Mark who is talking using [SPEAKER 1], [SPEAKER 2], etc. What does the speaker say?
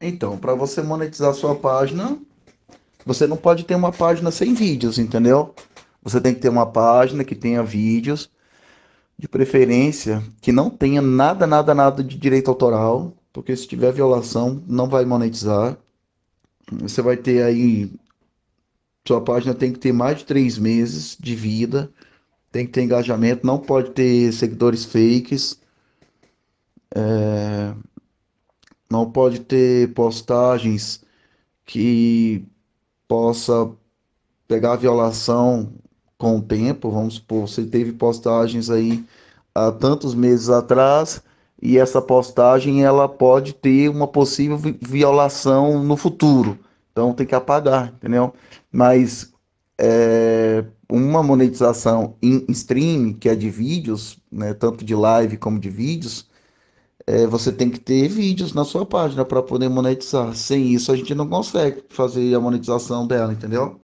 [SPEAKER 1] Então, para você monetizar sua página, você não pode ter uma página sem vídeos, entendeu? Você tem que ter uma página que tenha vídeos, de preferência que não tenha nada, nada, nada de direito autoral, porque se tiver violação, não vai monetizar. Você vai ter aí. Sua página tem que ter mais de três meses de vida, tem que ter engajamento, não pode ter seguidores fakes. É não pode ter postagens que possa pegar violação com o tempo. Vamos supor, você teve postagens aí há tantos meses atrás e essa postagem ela pode ter uma possível violação no futuro. Então tem que apagar, entendeu? Mas é, uma monetização em stream, que é de vídeos, né, tanto de live como de vídeos, é, você tem que ter vídeos na sua página para poder monetizar. Sem isso, a gente não consegue fazer a monetização dela, entendeu?